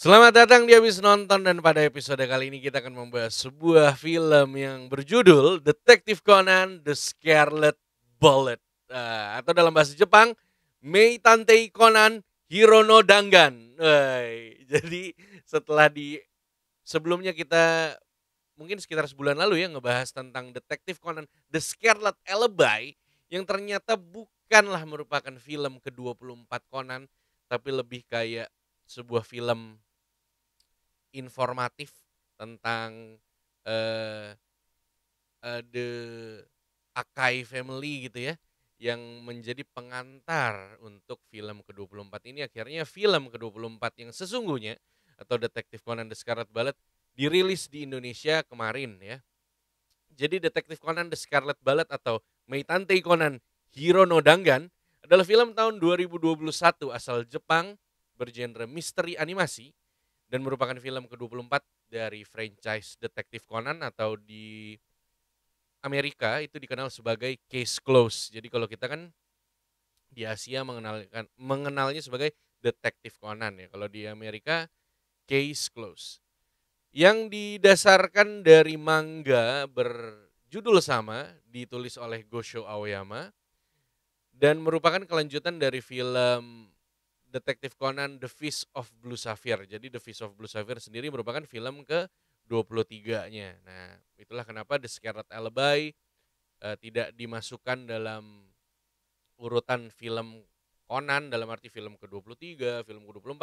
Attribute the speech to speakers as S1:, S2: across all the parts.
S1: Selamat datang di habis nonton dan pada episode kali ini kita akan membahas sebuah film yang berjudul Detective Conan The Scarlet Bullet uh, atau dalam bahasa Jepang Mei Tantei Conan Hirono Dangan. Uh, jadi setelah di sebelumnya kita mungkin sekitar sebulan lalu ya ngebahas tentang Detective Conan The Scarlet Alibi yang ternyata bukanlah merupakan film ke-24 Conan tapi lebih kayak sebuah film informatif tentang uh, uh, the Akai family gitu ya yang menjadi pengantar untuk film ke-24 ini akhirnya film ke-24 yang sesungguhnya atau Detektif Conan the Scarlet Bullet dirilis di Indonesia kemarin ya. Jadi Detektif Conan the Scarlet Bullet atau Meitante Conan Hiro no Dangan adalah film tahun 2021 asal Jepang bergenre misteri animasi dan merupakan film ke-24 dari franchise Detektif Conan atau di Amerika itu dikenal sebagai Case Close. Jadi kalau kita kan di Asia mengenalkan mengenalnya sebagai Detektif Conan ya. Kalau di Amerika Case Close. Yang didasarkan dari manga berjudul sama ditulis oleh Gosho Aoyama dan merupakan kelanjutan dari film Detektif Conan The Fist of Blue Sapphire. Jadi The Fist of Blue Sapphire sendiri merupakan film ke 23-nya. Nah, itulah kenapa The Scarlet Alibi uh, tidak dimasukkan dalam urutan film Conan dalam arti film ke-23, film ke-24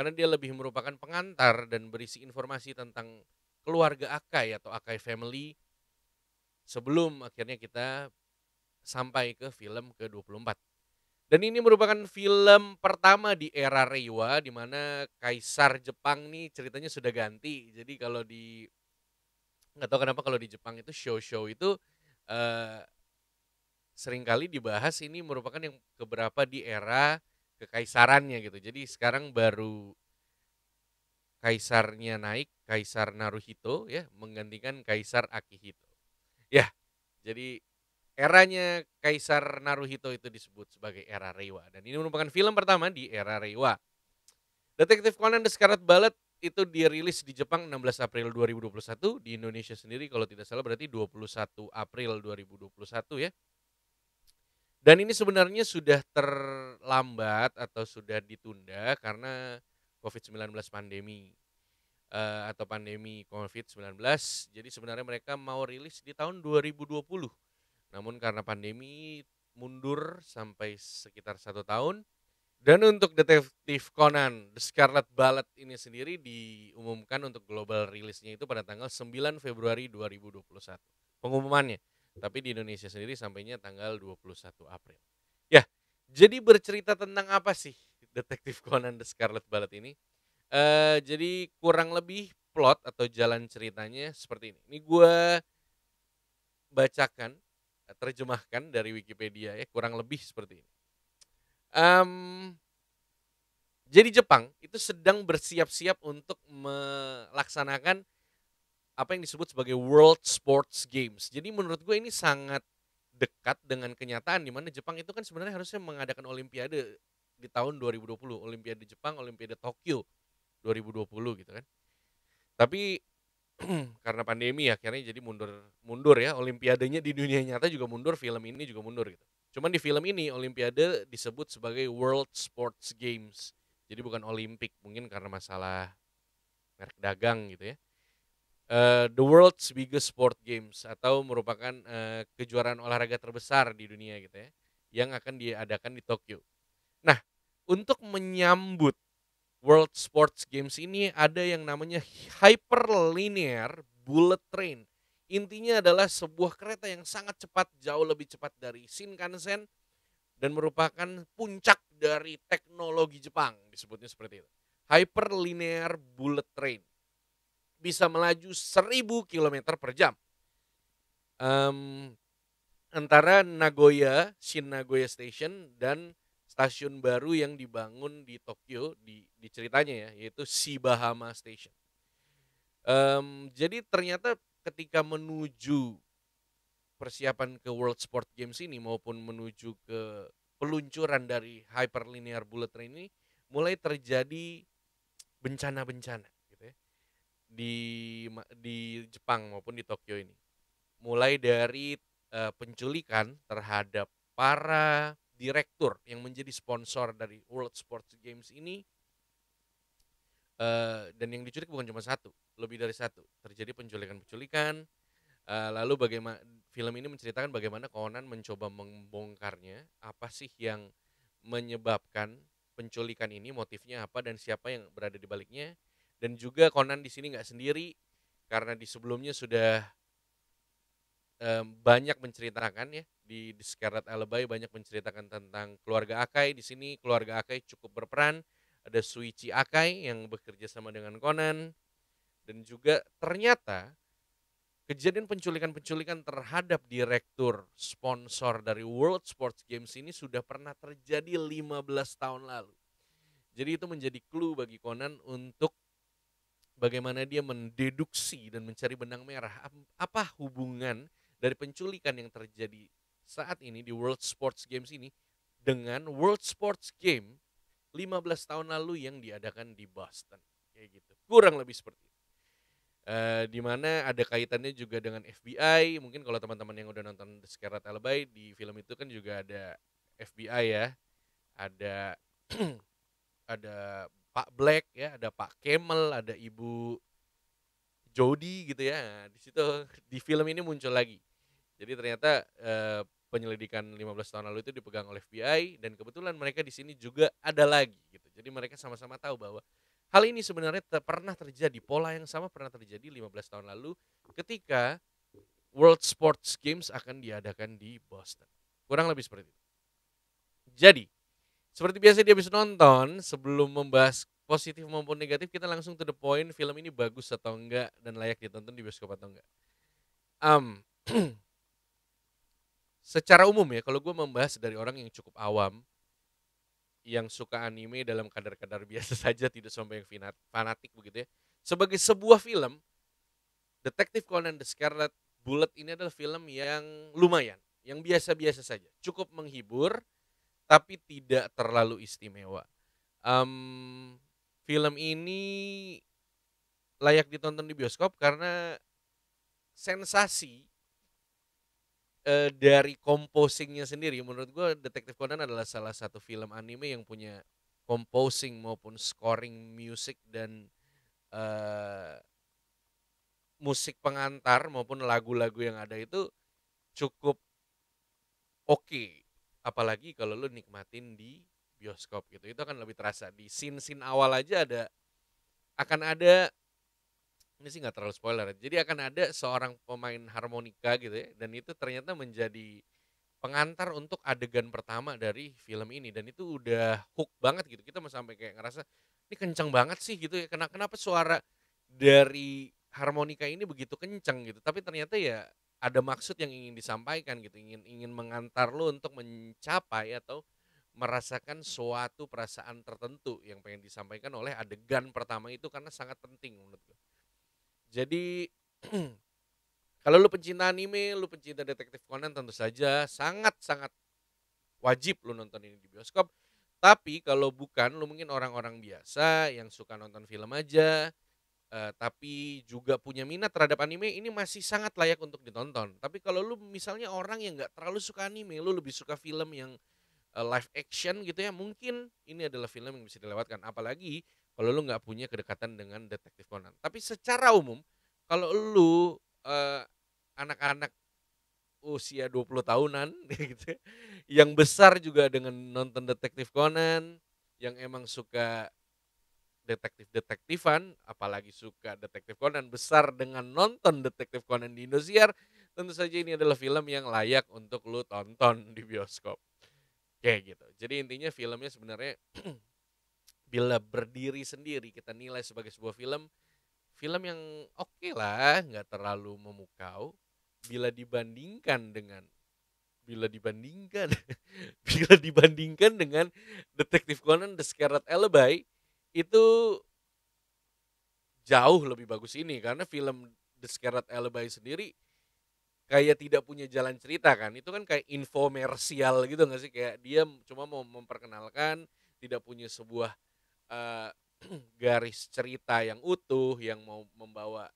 S1: karena dia lebih merupakan pengantar dan berisi informasi tentang keluarga Akai atau Akai family sebelum akhirnya kita sampai ke film ke-24. Dan ini merupakan film pertama di era Reiwa di mana kaisar Jepang nih ceritanya sudah ganti. Jadi kalau di nggak tahu kenapa kalau di Jepang itu show-show itu eh, seringkali dibahas ini merupakan yang keberapa di era kekaisarannya gitu. Jadi sekarang baru kaisarnya naik, kaisar Naruhito ya menggantikan kaisar Akihito. Ya. Jadi Eranya Kaisar Naruhito itu disebut sebagai era Reiwa dan ini merupakan film pertama di era Reiwa. Detektif Conan the Scarlet Ballet itu dirilis di Jepang 16 April 2021, di Indonesia sendiri kalau tidak salah berarti 21 April 2021 ya. Dan ini sebenarnya sudah terlambat atau sudah ditunda karena COVID-19 pandemi eh, atau pandemi COVID-19. Jadi sebenarnya mereka mau rilis di tahun 2020 namun karena pandemi mundur sampai sekitar satu tahun. Dan untuk detektif Conan, The Scarlet Bullet ini sendiri diumumkan untuk global rilisnya itu pada tanggal 9 Februari 2021. Pengumumannya. Tapi di Indonesia sendiri sampainya tanggal 21 April. Ya, jadi bercerita tentang apa sih detektif Conan The Scarlet Bullet ini? E, jadi kurang lebih plot atau jalan ceritanya seperti ini. Ini gue bacakan terjemahkan dari Wikipedia ya kurang lebih seperti ini. Um, jadi Jepang itu sedang bersiap-siap untuk melaksanakan apa yang disebut sebagai World Sports Games. Jadi menurut gue ini sangat dekat dengan kenyataan di mana Jepang itu kan sebenarnya harusnya mengadakan Olimpiade di tahun 2020, Olimpiade Jepang, Olimpiade Tokyo 2020 gitu kan. Tapi karena pandemi akhirnya jadi mundur mundur ya olimpiadenya di dunia nyata juga mundur film ini juga mundur gitu cuman di film ini olimpiade disebut sebagai World Sports Games jadi bukan Olimpik mungkin karena masalah merek dagang gitu ya uh, the world's biggest sport games atau merupakan uh, kejuaraan olahraga terbesar di dunia gitu ya yang akan diadakan di Tokyo. Nah, untuk menyambut World Sports Games ini ada yang namanya hyperlinear bullet train. Intinya adalah sebuah kereta yang sangat cepat, jauh lebih cepat dari Shinkansen dan merupakan puncak dari teknologi Jepang, disebutnya seperti itu. Hyperlinear bullet train. Bisa melaju 1000 km per jam. Um, antara Nagoya, Shin Nagoya Station dan stasiun baru yang dibangun di Tokyo di, di ceritanya ya yaitu Shibahama Station. Um, jadi ternyata ketika menuju persiapan ke World Sport Games ini maupun menuju ke peluncuran dari Hyperlinear Bullet Train ini mulai terjadi bencana-bencana gitu ya. Di di Jepang maupun di Tokyo ini. Mulai dari uh, penculikan terhadap para direktur yang menjadi sponsor dari World Sports Games ini uh, dan yang diculik bukan cuma satu, lebih dari satu. Terjadi penculikan-penculikan. Uh, lalu bagaimana film ini menceritakan bagaimana Conan mencoba membongkarnya, apa sih yang menyebabkan penculikan ini, motifnya apa dan siapa yang berada di baliknya. Dan juga Conan di sini nggak sendiri karena di sebelumnya sudah um, banyak menceritakan ya di, di Scarlet Alibi banyak menceritakan tentang keluarga Akai. Di sini keluarga Akai cukup berperan. Ada Suichi Akai yang bekerja sama dengan Conan dan juga ternyata kejadian penculikan-penculikan terhadap direktur sponsor dari World Sports Games ini sudah pernah terjadi 15 tahun lalu. Jadi itu menjadi clue bagi Conan untuk bagaimana dia mendeduksi dan mencari benang merah apa hubungan dari penculikan yang terjadi saat ini di World Sports Games ini dengan World Sports Game 15 tahun lalu yang diadakan di Boston kayak gitu kurang lebih seperti itu e, mana ada kaitannya juga dengan FBI mungkin kalau teman-teman yang udah nonton The Scarlet Alibi di film itu kan juga ada FBI ya ada ada Pak Black ya ada Pak Kemal ada Ibu Jody gitu ya nah, di situ di film ini muncul lagi jadi ternyata eh, penyelidikan 15 tahun lalu itu dipegang oleh FBI dan kebetulan mereka di sini juga ada lagi gitu jadi mereka sama-sama tahu bahwa hal ini sebenarnya ter pernah terjadi pola yang sama pernah terjadi 15 tahun lalu ketika World Sports Games akan diadakan di Boston kurang lebih seperti itu jadi seperti biasa dia habis nonton sebelum membahas positif maupun negatif kita langsung to the point film ini bagus atau enggak dan layak ditonton di bioskop atau enggak. Um, secara umum ya kalau gue membahas dari orang yang cukup awam yang suka anime dalam kadar-kadar biasa saja tidak sampai yang fanatik begitu ya. Sebagai sebuah film Detective Conan the Scarlet Bullet ini adalah film yang lumayan, yang biasa-biasa saja. Cukup menghibur tapi tidak terlalu istimewa. Um, film ini layak ditonton di bioskop karena sensasi e, dari composingnya sendiri menurut gue Detektif Conan adalah salah satu film anime yang punya composing maupun scoring music dan e, musik pengantar maupun lagu-lagu yang ada itu cukup oke okay. apalagi kalau lu nikmatin di bioskop gitu itu akan lebih terasa di scene scene awal aja ada akan ada ini sih nggak terlalu spoiler jadi akan ada seorang pemain harmonika gitu ya dan itu ternyata menjadi pengantar untuk adegan pertama dari film ini dan itu udah hook banget gitu kita mau sampai kayak ngerasa ini kencang banget sih gitu ya kenapa kenapa suara dari harmonika ini begitu kencang gitu tapi ternyata ya ada maksud yang ingin disampaikan gitu ingin ingin mengantar lo untuk mencapai atau merasakan suatu perasaan tertentu yang pengen disampaikan oleh adegan pertama itu karena sangat penting menurut gue. Jadi kalau lu pencinta anime, lu pencinta detektif Conan tentu saja sangat-sangat wajib lu nonton ini di bioskop. Tapi kalau bukan, lu mungkin orang-orang biasa yang suka nonton film aja, eh, tapi juga punya minat terhadap anime, ini masih sangat layak untuk ditonton. Tapi kalau lu misalnya orang yang nggak terlalu suka anime, lu lebih suka film yang uh, live action gitu ya mungkin ini adalah film yang bisa dilewatkan apalagi kalau lu nggak punya kedekatan dengan detektif Conan tapi secara umum kalau lu anak eh, anak-anak usia 20 tahunan gitu ya, yang besar juga dengan nonton detektif Conan yang emang suka detektif-detektifan, apalagi suka detektif Conan besar dengan nonton detektif Conan di Indosiar, tentu saja ini adalah film yang layak untuk lu tonton di bioskop kayak gitu jadi intinya filmnya sebenarnya bila berdiri sendiri kita nilai sebagai sebuah film film yang oke okay lah nggak terlalu memukau bila dibandingkan dengan bila dibandingkan bila dibandingkan dengan detektif Conan The Scarlet Alibi itu jauh lebih bagus ini karena film The Scarlet Alibi sendiri kayak tidak punya jalan cerita kan itu kan kayak infomersial gitu nggak sih kayak dia cuma mau memperkenalkan tidak punya sebuah uh, garis cerita yang utuh yang mau membawa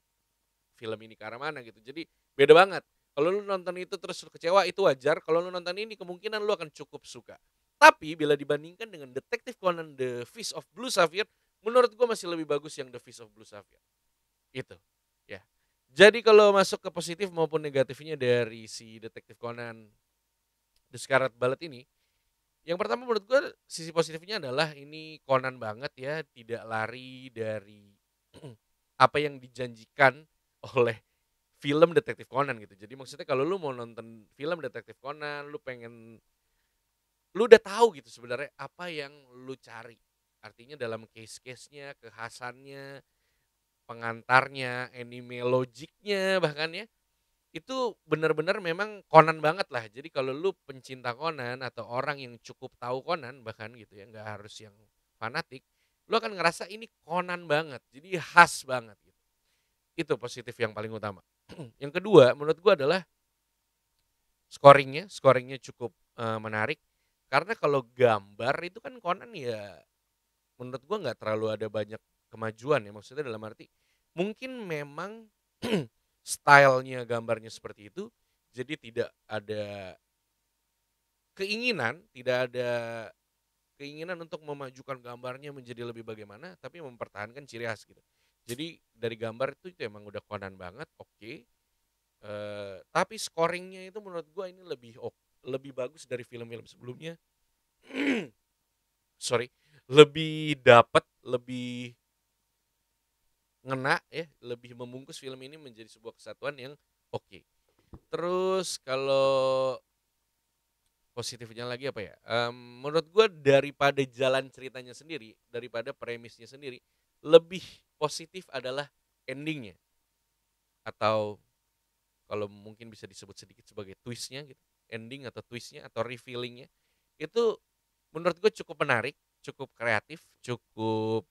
S1: film ini ke arah mana gitu jadi beda banget kalau lu nonton itu terus lu kecewa itu wajar kalau lu nonton ini kemungkinan lu akan cukup suka tapi bila dibandingkan dengan Detektif Conan The Fish of Blue Sapphire menurut gue masih lebih bagus yang The Fish of Blue Sapphire itu jadi kalau masuk ke positif maupun negatifnya dari si detektif Conan The Scarlet Ballet ini, yang pertama menurut gue sisi positifnya adalah ini Conan banget ya, tidak lari dari apa yang dijanjikan oleh film detektif Conan gitu. Jadi maksudnya kalau lu mau nonton film detektif Conan, lu pengen lu udah tahu gitu sebenarnya apa yang lu cari. Artinya dalam case-case-nya, kekhasannya, pengantarnya, anime logiknya bahkan ya itu benar-benar memang konan banget lah. Jadi kalau lu pencinta konan atau orang yang cukup tahu konan bahkan gitu ya, nggak harus yang fanatik, lu akan ngerasa ini konan banget. Jadi khas banget gitu. Itu positif yang paling utama. yang kedua menurut gua adalah scoringnya, scoringnya cukup e, menarik karena kalau gambar itu kan konan ya menurut gua nggak terlalu ada banyak kemajuan ya maksudnya dalam arti mungkin memang stylenya gambarnya seperti itu jadi tidak ada keinginan tidak ada keinginan untuk memajukan gambarnya menjadi lebih bagaimana tapi mempertahankan ciri khas gitu jadi dari gambar itu itu emang udah konan banget oke okay. Eh, tapi scoringnya itu menurut gue ini lebih oh, lebih bagus dari film-film sebelumnya sorry lebih dapat lebih ngena ya lebih membungkus film ini menjadi sebuah kesatuan yang oke okay. terus kalau positifnya lagi apa ya um, menurut gue daripada jalan ceritanya sendiri daripada premisnya sendiri lebih positif adalah endingnya atau kalau mungkin bisa disebut sedikit sebagai twistnya gitu ending atau twistnya atau revealingnya itu menurut gue cukup menarik cukup kreatif cukup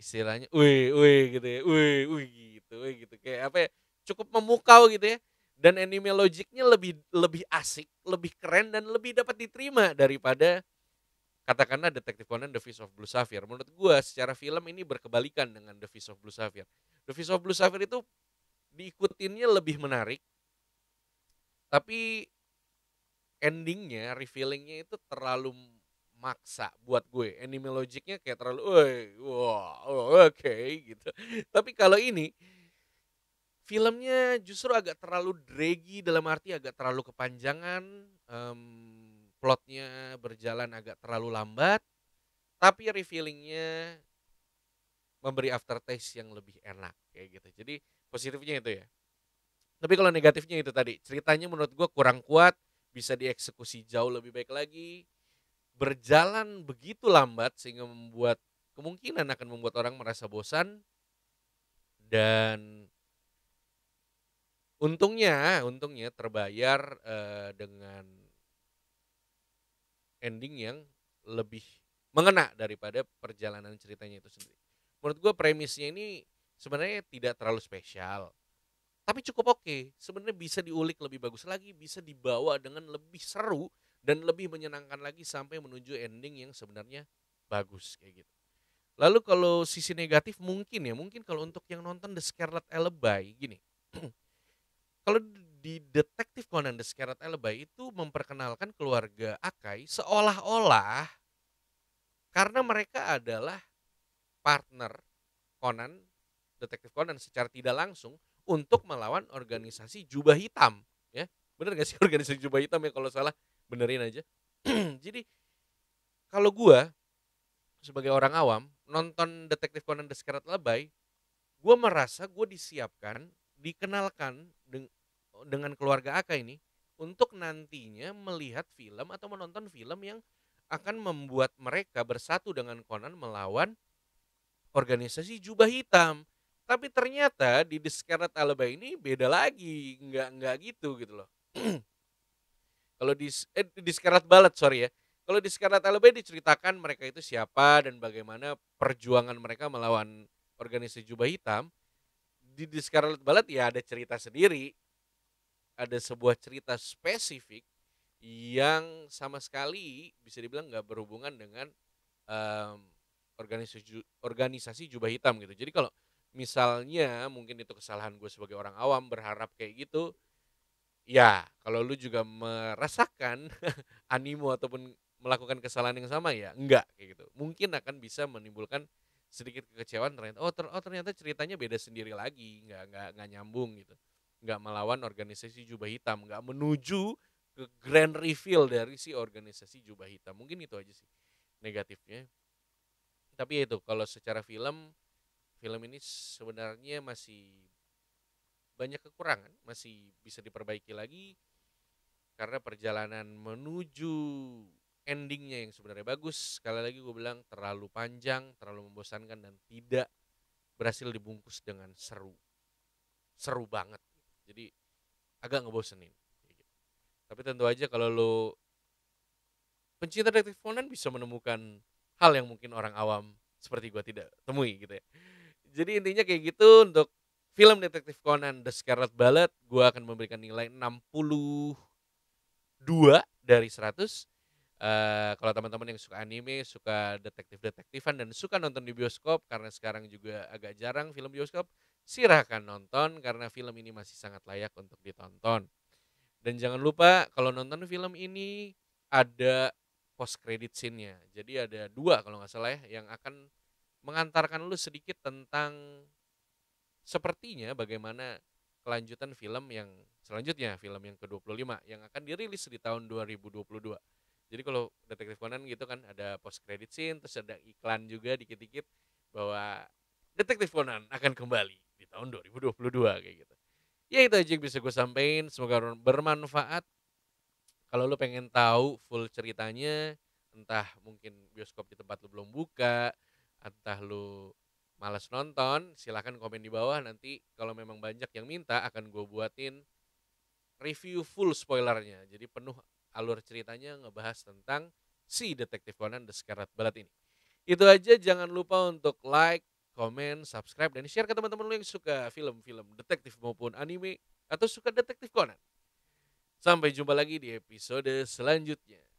S1: istilahnya wih wih gitu ya wih wih gitu wih gitu kayak apa ya, cukup memukau gitu ya dan anime logiknya lebih lebih asik lebih keren dan lebih dapat diterima daripada katakanlah detektif Conan The Fist of Blue Sapphire menurut gue secara film ini berkebalikan dengan The Fist of Blue Sapphire The Fist of Blue Sapphire itu diikutinnya lebih menarik tapi endingnya revealingnya itu terlalu maksa buat gue. Anime logicnya kayak terlalu, wah, wow, oh, oke okay, gitu. Tapi kalau ini filmnya justru agak terlalu draggy dalam arti agak terlalu kepanjangan, um, plotnya berjalan agak terlalu lambat, tapi revealingnya memberi aftertaste yang lebih enak kayak gitu. Jadi positifnya itu ya. Tapi kalau negatifnya itu tadi ceritanya menurut gue kurang kuat, bisa dieksekusi jauh lebih baik lagi berjalan begitu lambat sehingga membuat kemungkinan akan membuat orang merasa bosan dan untungnya untungnya terbayar uh, dengan ending yang lebih mengena daripada perjalanan ceritanya itu sendiri. Menurut gue premisnya ini sebenarnya tidak terlalu spesial, tapi cukup oke. Okay. Sebenarnya bisa diulik lebih bagus lagi, bisa dibawa dengan lebih seru dan lebih menyenangkan lagi sampai menuju ending yang sebenarnya bagus kayak gitu. Lalu kalau sisi negatif mungkin ya, mungkin kalau untuk yang nonton The Scarlet Alibi gini. kalau di Detektif Conan The Scarlet Alibi itu memperkenalkan keluarga Akai seolah-olah karena mereka adalah partner Conan, Detektif Conan secara tidak langsung untuk melawan organisasi Jubah Hitam, ya. benar gak sih organisasi Jubah Hitam ya kalau salah benerin aja jadi kalau gue sebagai orang awam nonton detektif Conan the Scarlet Lebay gua merasa gue disiapkan dikenalkan deng dengan keluarga Aka ini untuk nantinya melihat film atau menonton film yang akan membuat mereka bersatu dengan Conan melawan organisasi jubah hitam. Tapi ternyata di The Scarlet Alba ini beda lagi, nggak nggak gitu gitu loh. Kalau di eh, di Scarlet Balat sorry ya. Kalau di Scarlet LB diceritakan mereka itu siapa dan bagaimana perjuangan mereka melawan organisasi Jubah Hitam. Di, di Scarlet Balat ya ada cerita sendiri. Ada sebuah cerita spesifik yang sama sekali bisa dibilang nggak berhubungan dengan um, organisasi organisasi Jubah Hitam gitu. Jadi kalau misalnya mungkin itu kesalahan gue sebagai orang awam berharap kayak gitu ya kalau lu juga merasakan animo ataupun melakukan kesalahan yang sama ya enggak kayak gitu mungkin akan bisa menimbulkan sedikit kekecewaan ternyata oh, ter oh ternyata ceritanya beda sendiri lagi nggak nggak nggak nyambung gitu nggak melawan organisasi jubah hitam nggak menuju ke grand reveal dari si organisasi jubah hitam mungkin itu aja sih negatifnya tapi ya itu kalau secara film film ini sebenarnya masih banyak kekurangan, masih bisa diperbaiki lagi karena perjalanan menuju endingnya yang sebenarnya bagus sekali lagi gue bilang terlalu panjang terlalu membosankan dan tidak berhasil dibungkus dengan seru seru banget jadi agak ngebosenin tapi tentu aja kalau lo pencinta detektif Conan bisa menemukan hal yang mungkin orang awam seperti gue tidak temui gitu ya jadi intinya kayak gitu untuk film detektif Conan The Scarlet Bullet gue akan memberikan nilai 62 dari 100 uh, eh, kalau teman-teman yang suka anime suka detektif-detektifan dan suka nonton di bioskop karena sekarang juga agak jarang film bioskop silahkan nonton karena film ini masih sangat layak untuk ditonton dan jangan lupa kalau nonton film ini ada post credit scene-nya jadi ada dua kalau nggak salah ya yang akan mengantarkan lu sedikit tentang sepertinya bagaimana kelanjutan film yang selanjutnya, film yang ke-25 yang akan dirilis di tahun 2022. Jadi kalau Detektif Conan gitu kan ada post credit scene, terus ada iklan juga dikit-dikit bahwa Detektif Conan akan kembali di tahun 2022 kayak gitu. Ya itu aja yang bisa gue sampaikan, semoga bermanfaat. Kalau lo pengen tahu full ceritanya, entah mungkin bioskop di tempat lo belum buka, entah lo malas nonton, silahkan komen di bawah nanti kalau memang banyak yang minta akan gue buatin review full spoilernya. Jadi penuh alur ceritanya ngebahas tentang si Detektif Conan The Scarlet Ballad ini. Itu aja jangan lupa untuk like, komen, subscribe, dan share ke teman-teman lu yang suka film-film detektif maupun anime atau suka Detektif Conan. Sampai jumpa lagi di episode selanjutnya.